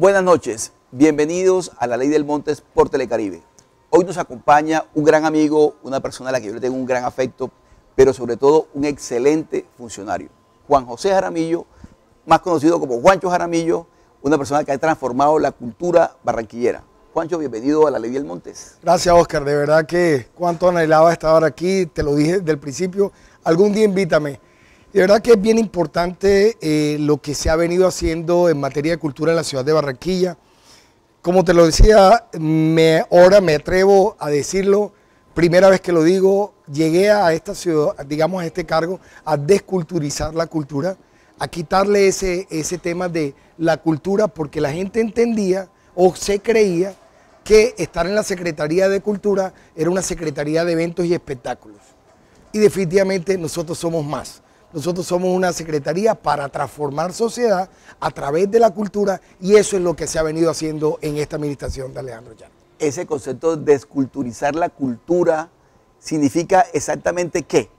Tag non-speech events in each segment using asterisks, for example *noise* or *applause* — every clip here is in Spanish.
Buenas noches, bienvenidos a La Ley del Montes por Telecaribe. Hoy nos acompaña un gran amigo, una persona a la que yo le tengo un gran afecto, pero sobre todo un excelente funcionario. Juan José Jaramillo, más conocido como Juancho Jaramillo, una persona que ha transformado la cultura barranquillera. Juancho, bienvenido a La Ley del Montes. Gracias, Oscar. De verdad que cuánto anhelaba estar aquí, te lo dije desde el principio. Algún día invítame de verdad que es bien importante eh, lo que se ha venido haciendo en materia de cultura en la ciudad de Barranquilla. Como te lo decía, ahora me atrevo a decirlo, primera vez que lo digo, llegué a esta ciudad, digamos a este cargo, a desculturizar la cultura, a quitarle ese, ese tema de la cultura porque la gente entendía o se creía que estar en la Secretaría de Cultura era una Secretaría de Eventos y Espectáculos. Y definitivamente nosotros somos más nosotros somos una secretaría para transformar sociedad a través de la cultura y eso es lo que se ha venido haciendo en esta administración de Alejandro Llano. Ese concepto de esculturizar la cultura significa exactamente qué?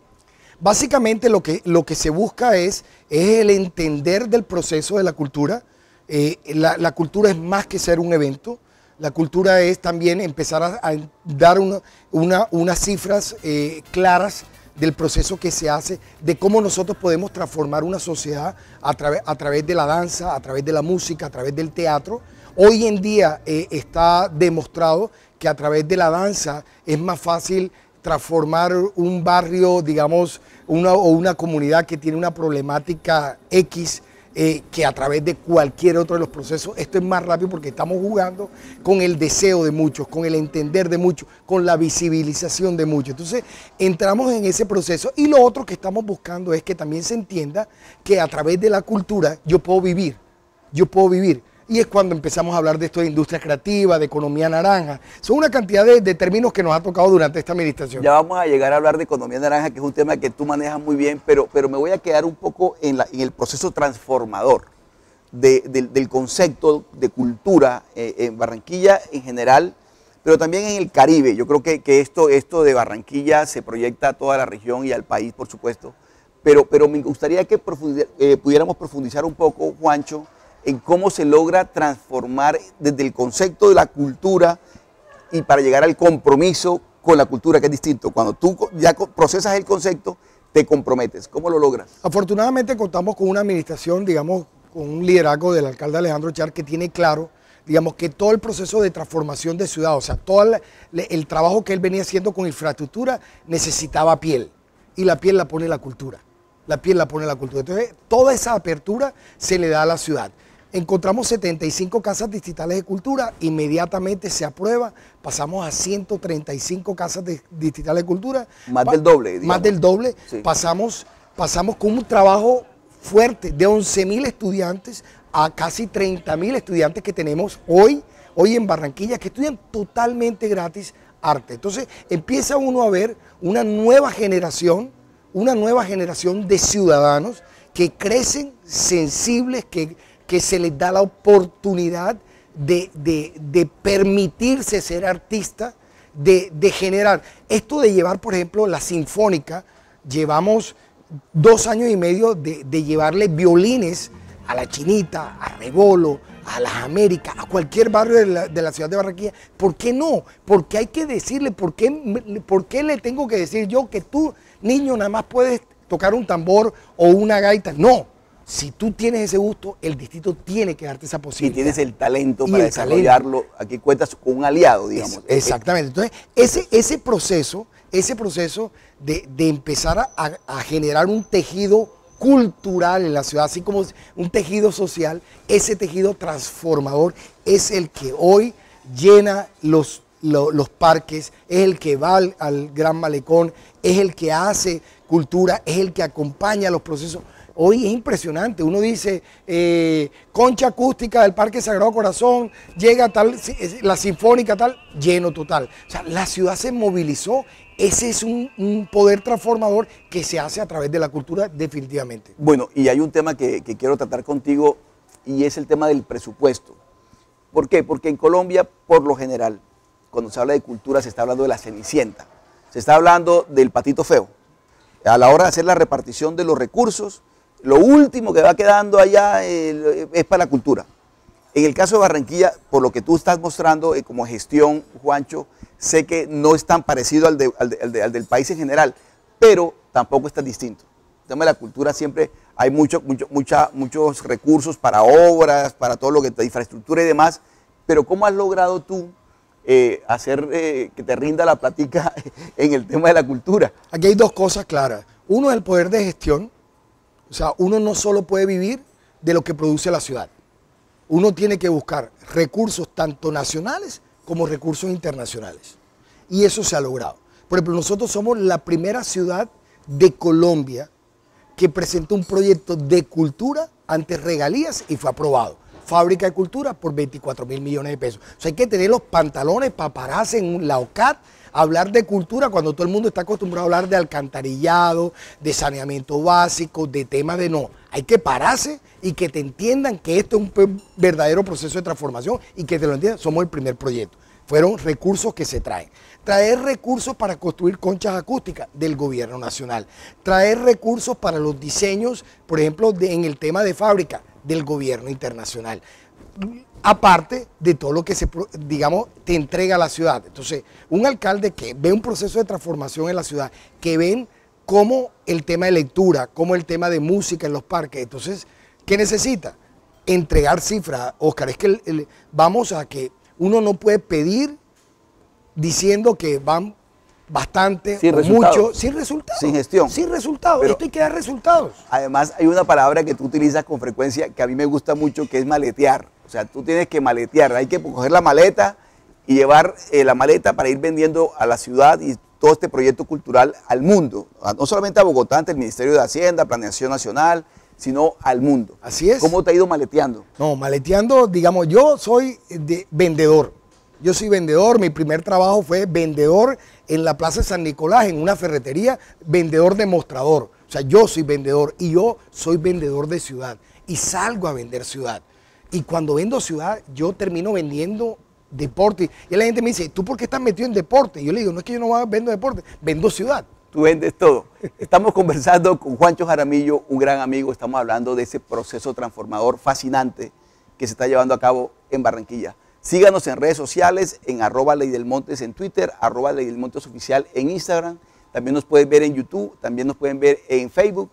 Básicamente lo que, lo que se busca es, el entender del proceso de la cultura. Eh, la, cultura es más que ser un evento. La cultura es también empezar a, dar una, unas cifras eh, claras del proceso que se hace, de cómo nosotros podemos transformar una sociedad a, través, a través de la danza, a través de la música, a través del teatro. Hoy en día eh, está demostrado que a través de la danza es más fácil transformar un barrio, digamos, o una comunidad que tiene una problemática X eh, que a través de cualquier otro de los procesos. Esto es más rápido porque estamos jugando con el deseo de muchos, con el entender de muchos, con la visibilización de muchos. Entonces, entramos en ese proceso y lo otro que estamos buscando es que también se entienda que a través de la cultura yo puedo vivir, yo puedo vivir. Y es cuando empezamos a hablar de esto de industria creativa, de economía naranja. Son una cantidad de, términos que nos ha tocado durante esta administración. Ya vamos a llegar a hablar de economía naranja, que es un tema que tú manejas muy bien, pero, pero me voy a quedar un poco en, la, el proceso transformador del concepto de cultura eh, en Barranquilla en general pero también en el Caribe. Yo creo que, que, esto, esto de Barranquilla se proyecta a toda la región y al país, por supuesto, pero, pero me gustaría que eh, pudiéramos profundizar un poco, Juancho, en cómo se logra transformar desde el concepto de la cultura y para llegar al compromiso con la cultura, que es distinto. Cuando tú ya procesas el concepto, te comprometes. ¿Cómo lo logras? Afortunadamente contamos con una administración, digamos, con un liderazgo del alcalde Alejandro Char que tiene claro, digamos, que todo el proceso de transformación de ciudad, o sea, todo el, el trabajo que él venía haciendo con infraestructura necesitaba piel. Y la piel la pone la cultura. La piel la pone la cultura. Entonces, toda esa apertura se le da a la ciudad. Encontramos 75 casas digitales de cultura, inmediatamente se aprueba, pasamos a 135 casas de, de cultura. Más del doble. Más del doble, pasamos, pasamos con un trabajo fuerte de 11.000 estudiantes a casi 30.000 estudiantes que tenemos hoy, hoy en Barranquilla, que estudian totalmente gratis arte. Entonces empieza uno a ver una nueva generación, una nueva generación de ciudadanos que crecen sensibles, que que se les da la oportunidad de, permitirse ser artista, de, generar. Esto de llevar, por ejemplo, la sinfónica, llevamos dos años y medio de, llevarle violines a la Chinita, a Rebolo, a las Américas, a cualquier barrio de la, ciudad de Barranquilla. ¿Por qué no? Porque hay que decirle, ¿por qué, ¿por qué, le tengo que decir yo que tú, niño, nada más puedes tocar un tambor o una gaita? No, si tú tienes ese gusto, el distrito tiene que darte esa posibilidad. Y tienes el talento para desarrollarlo. Aquí cuentas con un aliado, digamos. exactamente. Entonces, ese, ese proceso, ese proceso de, empezar a, generar un tejido cultural en la ciudad, así como un tejido social, ese tejido transformador es el que hoy llena los, los parques, es el que va al, Gran Malecón, es el que hace cultura, es el que acompaña los procesos. Hoy es impresionante. Uno dice, eh, concha acústica del Parque Sagrado Corazón, llega tal, la sinfónica tal, lleno total. O sea, la ciudad se movilizó. Ese es un, poder transformador que se hace a través de la cultura definitivamente. Bueno, y hay un tema que, que quiero tratar contigo y es el tema del presupuesto. ¿Por qué? Porque en Colombia, por lo general, cuando se habla de cultura, se está hablando de la cenicienta, se está hablando del patito feo. A la hora de hacer la repartición de los recursos, lo último que va quedando allá es para la cultura. En el caso de Barranquilla, por lo que tú estás mostrando eh, como gestión, Juancho, sé que no es tan parecido al, del país en general, pero tampoco es tan distinto. El tema de la cultura siempre hay mucho, mucho, mucha, muchos recursos para obras, para todo lo que es infraestructura y demás, pero ¿cómo has logrado tú eh, hacer eh, que te rinda la plática *laughs* en el tema de la cultura? Aquí hay dos cosas claras. Uno es el poder de gestión, o sea, uno no solo puede vivir de lo que produce la ciudad. Uno tiene que buscar recursos tanto nacionales como recursos internacionales. Y eso se ha logrado. Por ejemplo, nosotros somos la primera ciudad de Colombia que presentó un proyecto de cultura ante regalías y fue aprobado. Fábrica de cultura por 24 mil millones de pesos. O sea, hay que tener los pantalones para pararse en la OCAT hablar de cultura cuando todo el mundo está acostumbrado a hablar de alcantarillado, de saneamiento básico, de temas de no. Hay que pararse y que te entiendan que esto es un verdadero proceso de transformación y que te lo entiendan. Somos el primer proyecto. Fueron recursos que se traen. Traer recursos para construir conchas acústicas del gobierno nacional. Traer recursos para los diseños, por ejemplo, en el tema de fábrica del gobierno internacional. Aparte de todo lo que se, digamos, te entrega a la ciudad. Entonces, un alcalde que ve un proceso de transformación en la ciudad, que ven como el tema de lectura, como el tema de música en los parques. Entonces, ¿qué necesita? Entregar cifras, Oscar. Es que vamos a que uno no puede pedir diciendo que van bastante, sin mucho, sin resultados. Sin gestión. Sin resultados. Pero Esto hay que dar resultados. Además, hay una palabra que tú utilizas con frecuencia que a mí me gusta mucho, que es maletear. O sea, tú tienes que maletear. Hay que coger la maleta y llevar eh, la maleta para ir vendiendo a la ciudad y todo este proyecto cultural al mundo. Ah, no solamente a Bogotá, ante el Ministerio de Hacienda, Planeación Nacional, sino al mundo. Así es. ¿Cómo te ha ido maleteando? No, maleteando, digamos, yo soy de vendedor. Yo soy vendedor, mi primer trabajo fue vendedor en la Plaza de San Nicolás, en una ferretería, vendedor demostrador. O sea, yo soy vendedor y yo soy vendedor de ciudad y salgo a vender ciudad. Y cuando vendo ciudad, yo termino vendiendo deporte. Y la gente me dice, ¿tú por qué estás metido en deporte? Y yo le digo, no es que yo no vendo deporte, vendo ciudad. Tú vendes todo. Estamos conversando con Juancho Jaramillo, un gran amigo. Estamos hablando de ese proceso transformador fascinante que se está llevando a cabo en Barranquilla. Síganos en redes sociales, en arroba Ley del Montes en Twitter, arroba Ley del Montes Oficial en Instagram. También nos pueden ver en YouTube, también nos pueden ver en Facebook.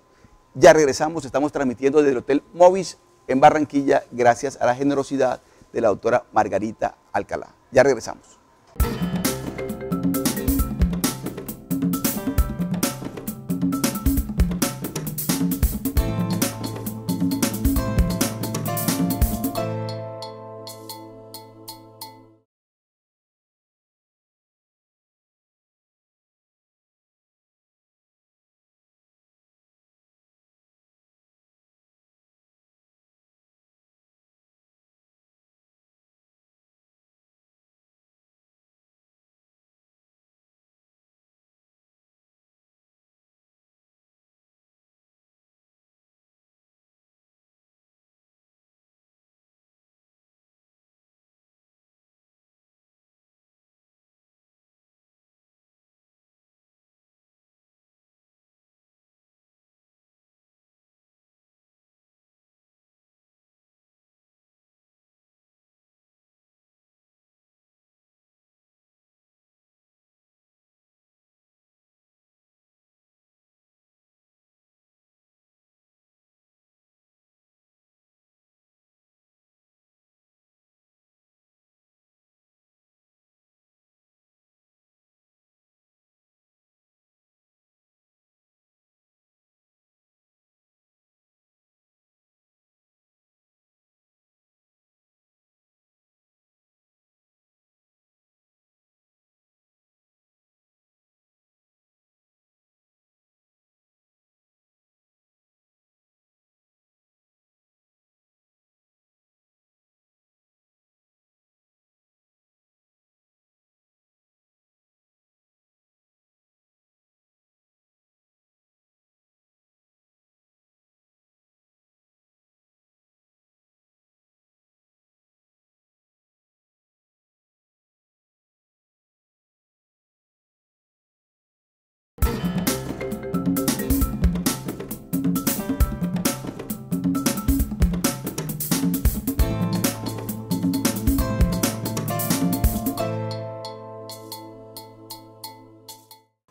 Ya regresamos, estamos transmitiendo desde el Hotel Movis en Barranquilla, gracias a la generosidad de la doctora Margarita Alcalá. Ya regresamos.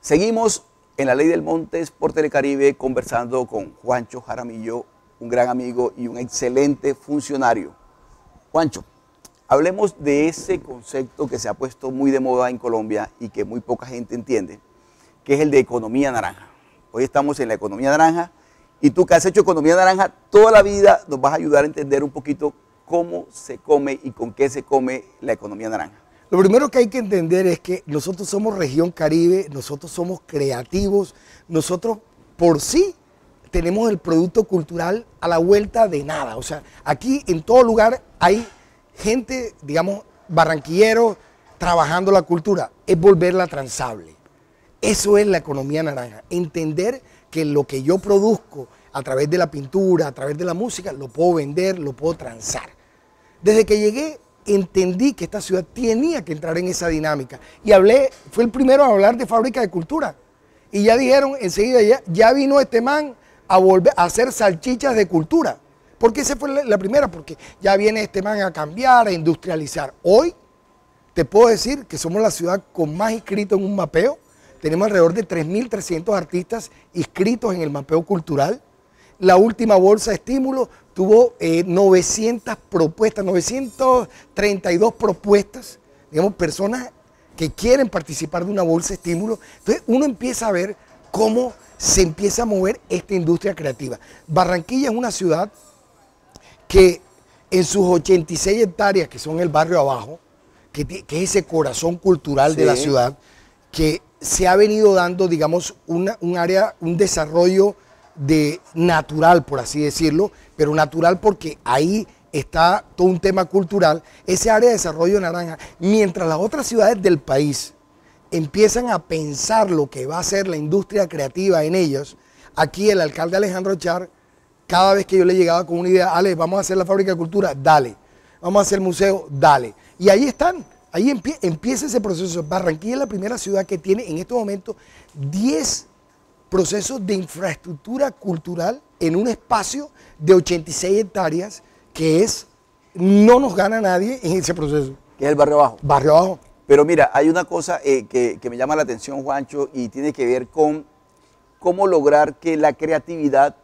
Seguimos en la Ley del Montes por Telecaribe conversando con Juancho Jaramillo, un gran amigo y un excelente funcionario. Juancho, hablemos de ese concepto que se ha puesto muy de moda en Colombia y que muy poca gente entiende, que es el de economía naranja. Hoy estamos en la economía naranja y tú que has hecho economía naranja toda la vida nos vas a ayudar a entender un poquito cómo se come y con qué se come la economía naranja. Lo primero que hay que entender es que nosotros somos región Caribe, nosotros somos creativos, nosotros por sí tenemos el producto cultural a la vuelta de nada. O sea, aquí en todo lugar hay gente, digamos, barranquilleros trabajando la cultura. Es volverla transable. Eso es la economía naranja. Entender que lo que yo produzco a través de la pintura, a través de la música, lo puedo vender, lo puedo transar. Desde que llegué entendí que esta ciudad tenía que entrar en esa dinámica. Y hablé, fue el primero a hablar de fábrica de cultura. Y ya dijeron enseguida, ya, ya vino este man a volver a hacer salchichas de cultura. Porque esa fue la, primera, porque ya viene este man a cambiar, a industrializar. Hoy te puedo decir que somos la ciudad con más inscritos en un mapeo. Tenemos alrededor de 3.300 artistas inscritos en el mapeo cultural la última bolsa de estímulo tuvo 900 eh, propuestas, 932 propuestas, digamos, personas que quieren participar de una bolsa de estímulo. Entonces uno empieza a ver cómo se empieza a mover esta industria creativa. Barranquilla es una ciudad que en sus 86 hectáreas, que son el barrio abajo, que, es ese corazón cultural de la ciudad, que se ha venido dando, digamos, un área, un desarrollo de natural, por así decirlo, pero natural porque ahí está todo un tema cultural, ese área de desarrollo naranja, mientras las otras ciudades del país empiezan a pensar lo que va a ser la industria creativa en ellos, aquí el alcalde Alejandro Char, cada vez que yo le llegaba con una idea, Ale, vamos a hacer la fábrica de cultura, dale, vamos a hacer el museo, dale. Y ahí están, ahí empieza ese proceso. Barranquilla es la primera ciudad que tiene en estos momentos 10 Proceso de infraestructura cultural en un espacio de 86 hectáreas que es, no nos gana nadie en ese proceso. Que es el barrio bajo. Barrio bajo. Pero mira, hay una cosa eh, que, me llama la atención, Juancho, y tiene que ver con cómo lograr que la creatividad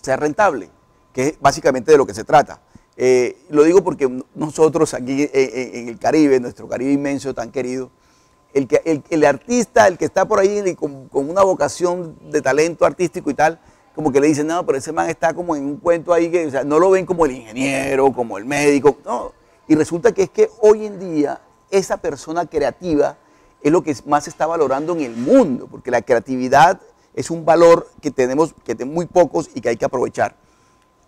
sea rentable, que es básicamente de lo que se trata. Eh, lo digo porque nosotros aquí eh, en el Caribe, nuestro Caribe inmenso tan querido, el, el, artista, el que está por ahí con, con, una vocación de talento artístico y tal, como que le dicen, no, pero ese man está como en un cuento ahí que, no lo ven como el ingeniero, como el médico, no. Y resulta que es que hoy en día esa persona creativa es lo que más se está valorando en el mundo, porque la creatividad es un valor que tenemos, que tenemos muy pocos y que hay que aprovechar.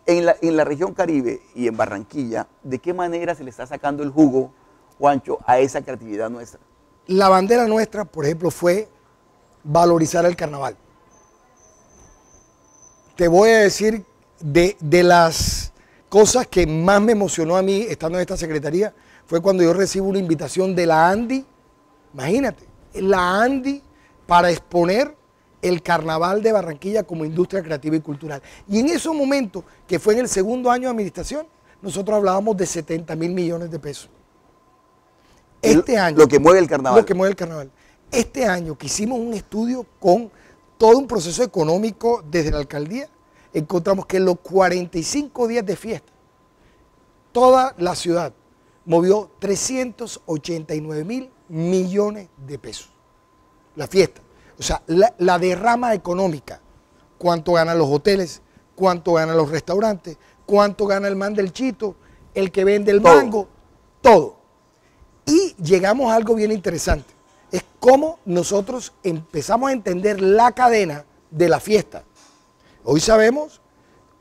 En la, en la región Caribe y en Barranquilla, ¿de qué manera se le está sacando el jugo, Juancho, a esa creatividad nuestra? la bandera nuestra, por ejemplo, fue valorizar el carnaval. Te voy a decir de, las cosas que más me emocionó a mí estando en esta secretaría fue cuando yo recibo una invitación de la Andy, imagínate, la Andy para exponer el carnaval de Barranquilla como industria creativa y cultural. Y en ese momento, que fue en el segundo año de administración, nosotros hablábamos de 70 mil millones de pesos. Este año. Lo que mueve el carnaval. Lo que mueve el carnaval. Este año que hicimos un estudio con todo un proceso económico desde la alcaldía, encontramos que en los 45 días de fiesta, toda la ciudad movió 389 mil millones de pesos. La fiesta. O sea, la, derrama económica. Cuánto ganan los hoteles, cuánto ganan los restaurantes, cuánto gana el man del chito, el que vende el mango, todo. Y llegamos a algo bien interesante. Es cómo nosotros empezamos a entender la cadena de la fiesta. Hoy sabemos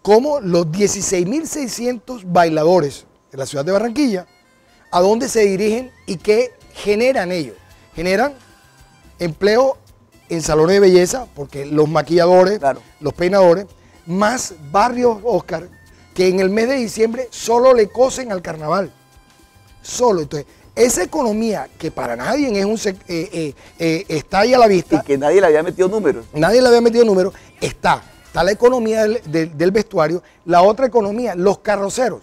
cómo los 16.600 bailadores de la ciudad de Barranquilla, a dónde se dirigen y qué generan ellos. Generan empleo en salones de belleza, porque los maquilladores, los peinadores, más barrios Oscar, que en el mes de diciembre solo le cosen al carnaval. Solo. Entonces, esa economía que para nadie es un eh, eh, eh, está ahí a la vista. Y que nadie le había metido números. Nadie le había metido números, está. Está la economía del, del vestuario, la otra economía, los carroceros.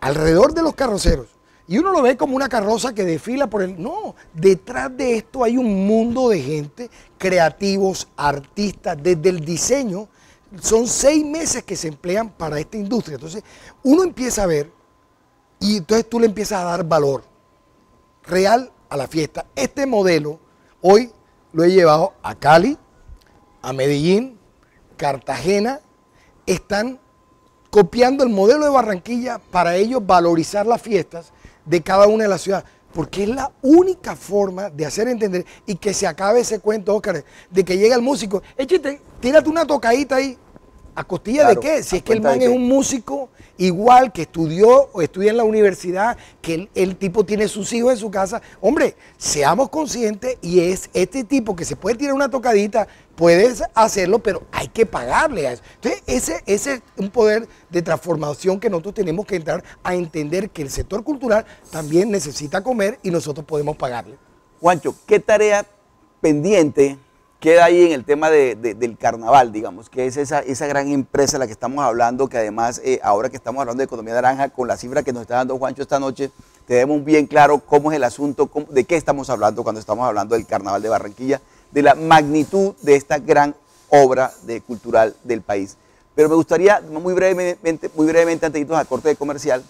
Alrededor de los carroceros. Y uno lo ve como una carroza que desfila por el... No, detrás de esto hay un mundo de gente, creativos, artistas, desde el diseño. Son seis meses que se emplean para esta industria. Entonces, uno empieza a ver y entonces tú le empiezas a dar valor real a la fiesta. Este modelo hoy lo he llevado a Cali, a Medellín, Cartagena. Están copiando el modelo de Barranquilla para ellos valorizar las fiestas de cada una de las ciudades. Porque es la única forma de hacer entender y que se acabe ese cuento, Óscar, de que llega el músico. Échate, tírate una tocadita ahí. ¿A costilla de qué? Si es que el man es un músico igual que estudió o estudia en la universidad, que el, tipo tiene sus hijos en su casa. Hombre, seamos conscientes y es este tipo que se puede tirar una tocadita, puedes hacerlo, pero hay que pagarle a eso. Entonces, ese, ese es un poder de transformación que nosotros tenemos que entrar a entender que el sector cultural también necesita comer y nosotros podemos pagarle. Juancho, ¿qué tarea pendiente queda ahí en el tema del carnaval, digamos, que es esa, esa gran empresa de la que estamos hablando, que además eh, ahora que estamos hablando de economía naranja, con la cifra que nos está dando Juancho esta noche, tenemos bien claro cómo es el asunto, de qué estamos hablando cuando estamos hablando del carnaval de Barranquilla, de la magnitud de esta gran obra cultural del país. Pero me gustaría, muy brevemente, muy brevemente antes de irnos a corte de comercial,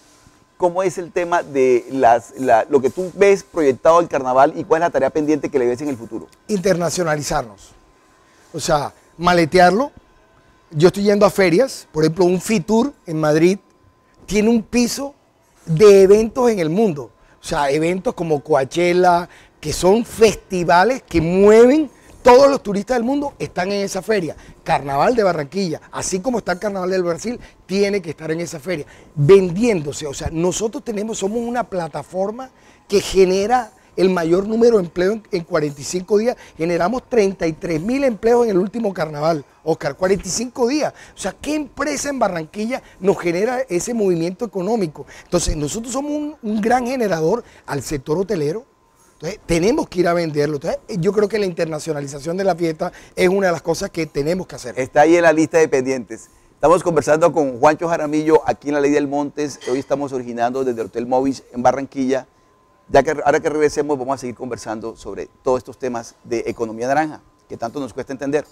cómo es el tema de las, lo que tú ves proyectado al carnaval y cuál es la tarea pendiente que le ves en el futuro. Internacionalizarnos. O sea, maletearlo. Yo estoy yendo a ferias, por ejemplo, un Fitur en Madrid tiene un piso de eventos en el mundo. O sea, eventos como Coachella, que son festivales que mueven todos los turistas del mundo están en esa feria. Carnaval de Barranquilla, así como está el Carnaval del Brasil, tiene que estar en esa feria, vendiéndose. O sea, nosotros tenemos, somos una plataforma que genera el mayor número de empleos en, 45 días. Generamos 33 mil empleos en el último carnaval, Oscar, 45 días. O sea, ¿qué empresa en Barranquilla nos genera ese movimiento económico? Entonces, nosotros somos un gran generador al sector hotelero, tenemos que ir a venderlo. yo creo que la internacionalización de la fiesta es una de las cosas que tenemos que hacer. Está ahí en la lista de pendientes. Estamos conversando con Juancho Jaramillo aquí en la Ley del Montes. Hoy estamos originando desde el Hotel Móvil en Barranquilla. Ya que ahora que regresemos vamos a seguir conversando sobre todos estos temas de economía naranja que tanto nos cuesta entender.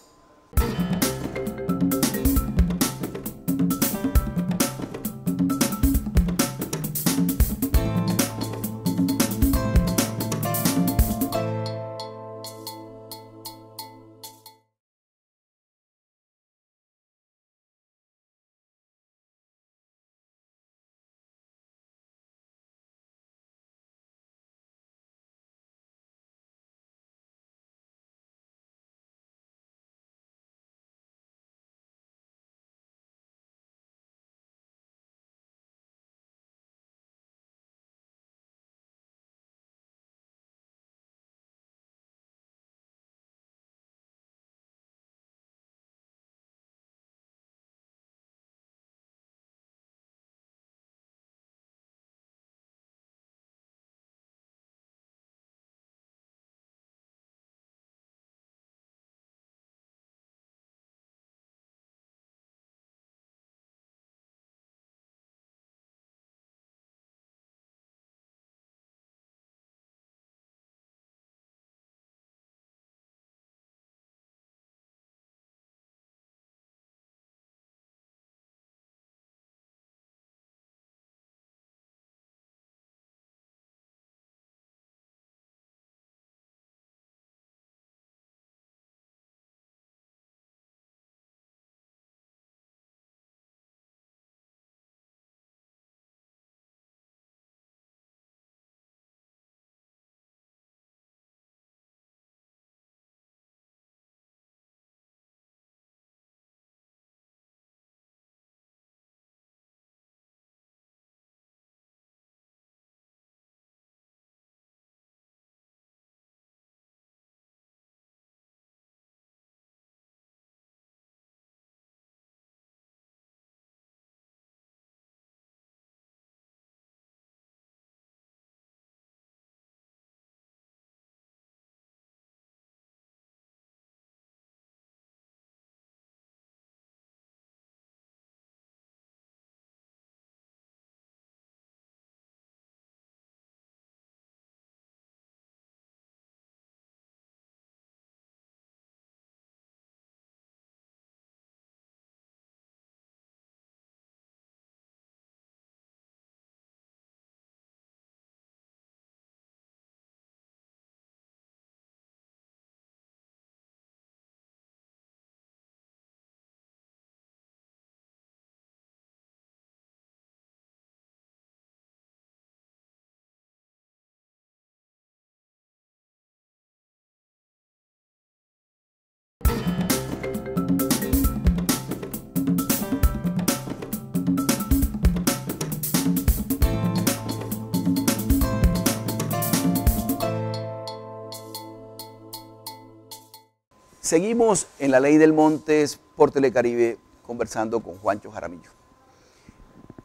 Seguimos en la ley del Montes por Telecaribe conversando con Juancho Jaramillo,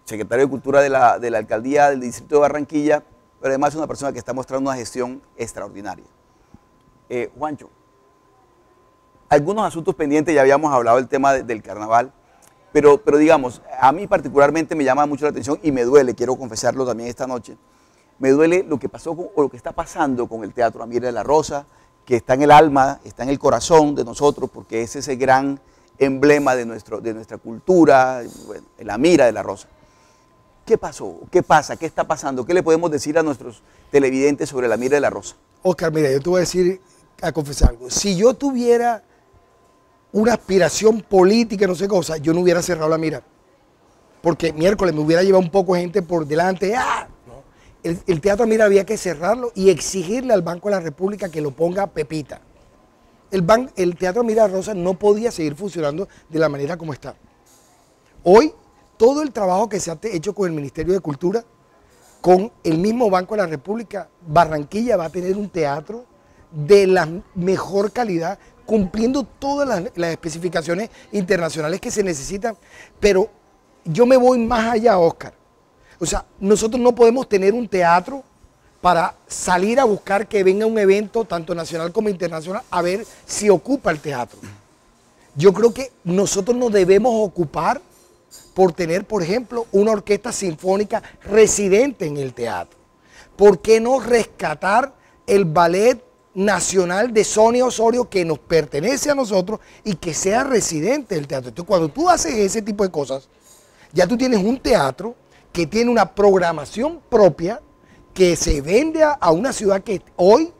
secretario de Cultura de la, Alcaldía del Distrito de Barranquilla, pero además es una persona que está mostrando una gestión extraordinaria. Eh, Juancho, algunos asuntos pendientes, ya habíamos hablado del tema del carnaval, pero, pero digamos, a mí particularmente me llama mucho la atención y me duele, quiero confesarlo también esta noche, me duele lo que pasó o lo que está pasando con el Teatro Amir de la Rosa, que está en el alma, está en el corazón de nosotros, porque es ese gran emblema de, nuestro, de nuestra cultura, la mira de la rosa. ¿Qué pasó? ¿Qué pasa? ¿Qué está pasando? ¿Qué le podemos decir a nuestros televidentes sobre la mira de la rosa? Oscar, mira, yo te voy a decir, a confesar algo. Si yo tuviera una aspiración política, no sé cosa, yo no hubiera cerrado la mira. Porque miércoles me hubiera llevado un poco gente por delante. ¡Ah! El, Teatro Mira había que cerrarlo y exigirle al Banco de la República que lo ponga Pepita. El, el Teatro Mira Rosa no podía seguir funcionando de la manera como está. Hoy, todo el trabajo que se ha hecho con el Ministerio de Cultura, con el mismo Banco de la República, Barranquilla va a tener un teatro de la mejor calidad, cumpliendo todas las, las especificaciones internacionales que se necesitan. Pero yo me voy más allá, Oscar o sea, nosotros no podemos tener un teatro para salir a buscar que venga un evento, tanto nacional como internacional, a ver si ocupa el teatro. Yo creo que nosotros nos debemos ocupar por tener, por ejemplo, una orquesta sinfónica residente en el teatro. ¿Por qué no rescatar el ballet nacional de Sonia Osorio que nos pertenece a nosotros y que sea residente del teatro? Entonces, cuando tú haces ese tipo de cosas, ya tú tienes un teatro que tiene una programación propia que se vende a, una ciudad que hoy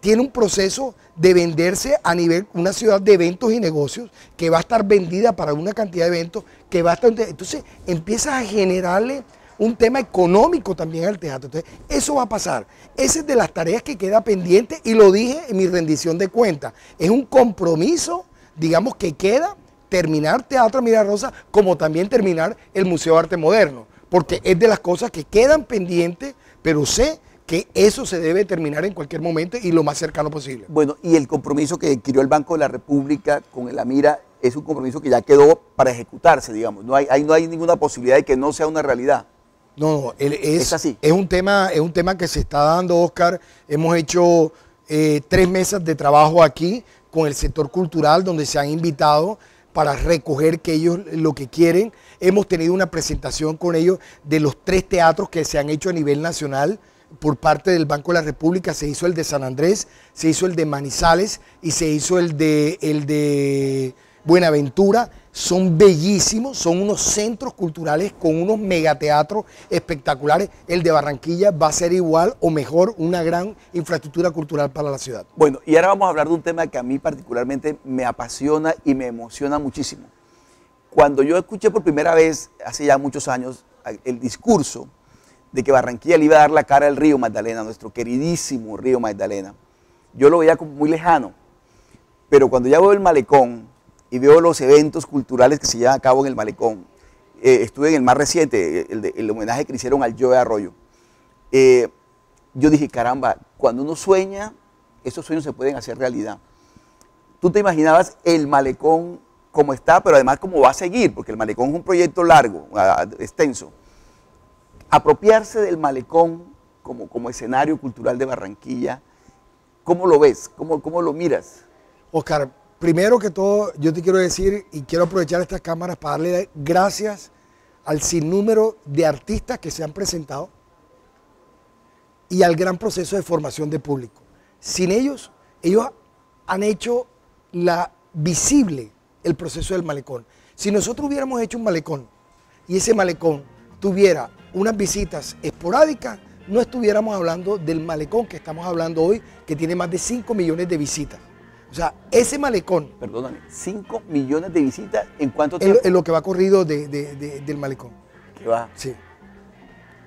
tiene un proceso de venderse a nivel, una ciudad de eventos y negocios, que va a estar vendida para una cantidad de eventos, que va a estar... Entonces empieza a generarle un tema económico también al teatro. Entonces, eso va a pasar. Esa es de las tareas que queda pendiente y lo dije en mi rendición de cuentas. Es un compromiso, digamos, que queda terminar Teatro Mira Rosa como también terminar el Museo de Arte Moderno porque es de las cosas que quedan pendientes, pero sé que eso se debe terminar en cualquier momento y lo más cercano posible. Bueno, y el compromiso que adquirió el Banco de la República con el AMIRA es un compromiso que ya quedó para ejecutarse, digamos. No hay, no hay ninguna posibilidad de que no sea una realidad. No, es, es, un tema, es un tema que se está dando, Oscar. Hemos hecho eh, tres mesas de trabajo aquí con el sector cultural, donde se han invitado para recoger que ellos lo que quieren. Hemos tenido una presentación con ellos de los tres teatros que se han hecho a nivel nacional por parte del Banco de la República. Se hizo el de San Andrés, se hizo el de Manizales y se hizo el de, el de Buenaventura, son bellísimos, son unos centros culturales con unos megateatros espectaculares. El de Barranquilla va a ser igual o mejor una gran infraestructura cultural para la ciudad. Bueno, y ahora vamos a hablar de un tema que a mí particularmente me apasiona y me emociona muchísimo. Cuando yo escuché por primera vez, hace ya muchos años, el discurso de que Barranquilla le iba a dar la cara al río Magdalena, nuestro queridísimo río Magdalena, yo lo veía como muy lejano. Pero cuando ya veo el malecón, y veo los eventos culturales que se llevan a cabo en el malecón. Eh, estuve en el más reciente, el, homenaje que hicieron al Joe Arroyo. Eh, yo dije, caramba, cuando uno sueña, esos sueños se pueden hacer realidad. Tú te imaginabas el malecón como está, pero además cómo va a seguir, porque el malecón es un proyecto largo, extenso. Apropiarse del malecón como, como escenario cultural de Barranquilla, ¿cómo lo ves? ¿Cómo, cómo lo miras? Oscar, Primero que todo, yo te quiero decir y quiero aprovechar estas cámaras para darle gracias al sinnúmero de artistas que se han presentado y al gran proceso de formación de público. Sin ellos, ellos han hecho la visible el proceso del malecón. Si nosotros hubiéramos hecho un malecón y ese malecón tuviera unas visitas esporádicas, no estuviéramos hablando del malecón que estamos hablando hoy, que tiene más de 5 millones de visitas. O sea, ese malecón. Perdóname, 5 millones de visitas en cuánto tiempo. Es lo que va corrido del malecón. ¿Qué va. Sí.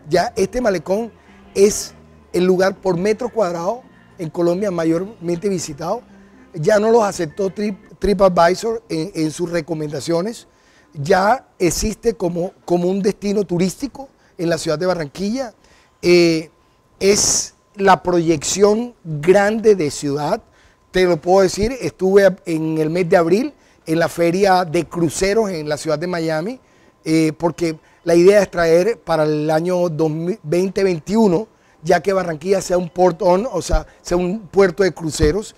Ya este malecón es el lugar por metro cuadrado en Colombia mayormente visitado. Ya no los aceptó Trip, TripAdvisor en, sus recomendaciones. Ya existe como, como un destino turístico en la ciudad de Barranquilla. Eh, es la proyección grande de ciudad te lo puedo decir, estuve en el mes de abril en la feria de cruceros en la ciudad de Miami, eh, porque la idea es traer para el año 2021, ya que Barranquilla sea un port on, o sea, sea un puerto de cruceros,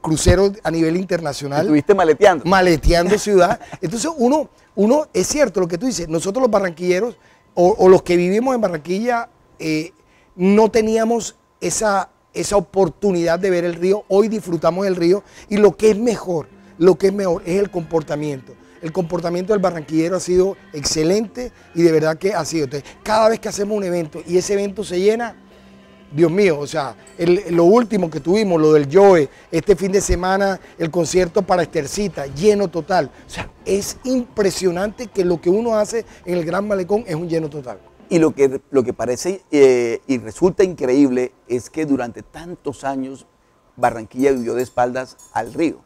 cruceros a nivel internacional. Estuviste maleteando. Maleteando *laughs* ciudad. Entonces uno, uno, es cierto lo que tú dices, nosotros los barranquilleros o, los que vivimos en Barranquilla eh, no teníamos esa esa oportunidad de ver el río. Hoy disfrutamos el río y lo que es mejor, lo que es mejor es el comportamiento. El comportamiento del barranquillero ha sido excelente y de verdad que ha sido. cada vez que hacemos un evento y ese evento se llena, Dios mío, o sea, lo último que tuvimos, lo del Joe, este fin de semana, el concierto para Estercita, lleno total. O sea, es impresionante que lo que uno hace en el Gran Malecón es un lleno total. Y lo que, lo que parece eh, y resulta increíble es que durante tantos años Barranquilla vivió de espaldas al río.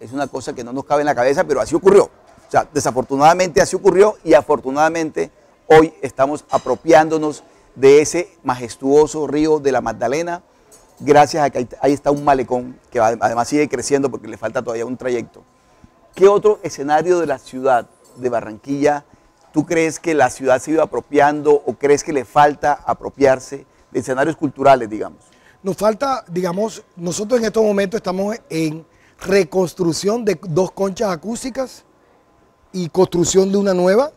Es una cosa que no nos cabe en la cabeza, pero así ocurrió. O sea, desafortunadamente así ocurrió y afortunadamente hoy estamos apropiándonos de ese majestuoso río de la Magdalena, gracias a que ahí está un malecón que además sigue creciendo porque le falta todavía un trayecto. ¿Qué otro escenario de la ciudad de Barranquilla ¿Tú crees que la ciudad se ha apropiando o crees que le falta apropiarse de escenarios culturales, digamos? Nos falta, digamos, nosotros en estos momentos estamos en reconstrucción de dos conchas acústicas y construcción de una nueva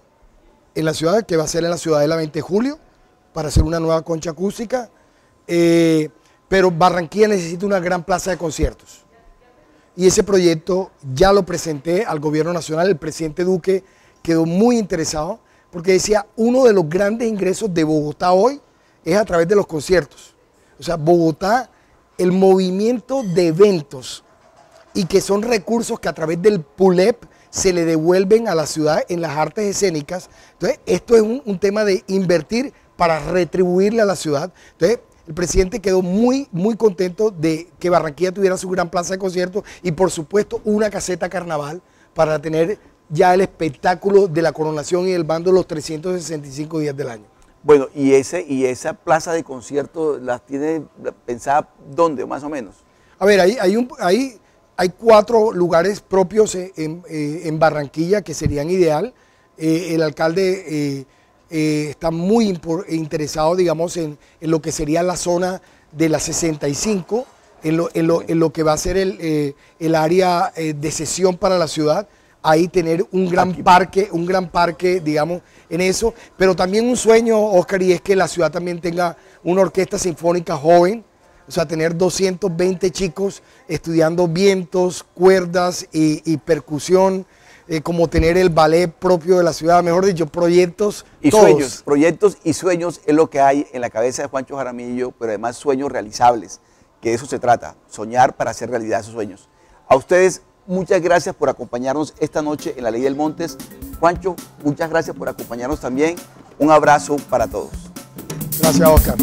en la ciudad, que va a ser en la ciudad de la 20 de julio, para hacer una nueva concha acústica. Eh, pero Barranquilla necesita una gran plaza de conciertos. Y ese proyecto ya lo presenté al gobierno nacional, el presidente Duque quedó muy interesado porque decía, uno de los grandes ingresos de Bogotá hoy es a través de los conciertos. O sea, Bogotá, el movimiento de eventos y que son recursos que a través del PULEP se le devuelven a la ciudad en las artes escénicas. Entonces, esto es un, tema de invertir para retribuirle a la ciudad. Entonces, el presidente quedó muy, muy contento de que Barranquilla tuviera su gran plaza de conciertos y, por supuesto, una caseta carnaval para tener ya el espectáculo de la coronación y el bando los 365 días del año. Bueno, y, ese, y esa plaza de concierto las tiene pensada dónde, más o menos? A ver, hay, hay, un, hay cuatro lugares propios eh, en, Barranquilla que serían ideal. Eh, el alcalde eh, está muy interesado, digamos, en, lo que sería la zona de la 65, en lo, que va a ser el, el área de sesión para la ciudad ahí tener un gran parque, un gran parque, digamos, en eso. Pero también un sueño, Oscar, y es que la ciudad también tenga una orquesta sinfónica joven, o sea, tener 220 chicos estudiando vientos, cuerdas y, percusión, eh, como tener el ballet propio de la ciudad, mejor dicho, proyectos. Y sueños, proyectos y sueños es lo que hay en la cabeza de Juancho Jaramillo, pero además sueños realizables, que de eso se trata, soñar para hacer realidad esos sueños. A ustedes, muchas gracias por acompañarnos esta noche en La Ley del Montes. Juancho, muchas gracias por acompañarnos también. Un abrazo para todos. Gracias, Oscar.